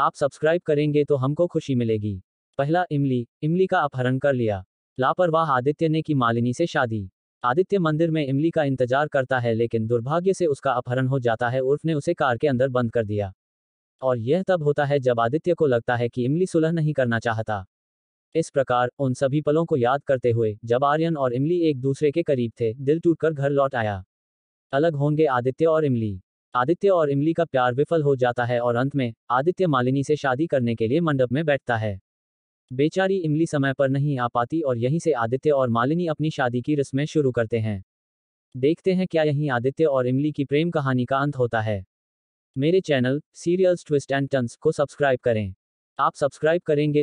आप सब्सक्राइब करेंगे तो हमको खुशी मिलेगी पहला इमली इमली का अपहरण कर लिया लापरवाह आदित्य ने की मालिनी से शादी आदित्य मंदिर में इमली का इंतजार करता है लेकिन दुर्भाग्य से उसका अपहरण हो जाता है उर्फ ने उसे कार के अंदर बंद कर दिया और यह तब होता है जब आदित्य को लगता है कि इमली सुलह नहीं करना चाहता इस प्रकार उन सभी पलों को याद करते हुए जब आर्यन और इमली एक दूसरे के करीब थे दिल टूटकर घर लौट आया अलग होंगे आदित्य और इमली आदित्य और इमली का प्यार विफल हो जाता है और अंत में आदित्य मालिनी से शादी करने के लिए मंडप में बैठता है बेचारी इमली समय पर नहीं आ पाती और यहीं से आदित्य और मालिनी अपनी शादी की रस्में शुरू करते हैं देखते हैं क्या यहीं आदित्य और इमली की प्रेम कहानी का अंत होता है मेरे channel serials twist and turns को सब्सक्राइब करें आप सब्सक्राइब करेंगे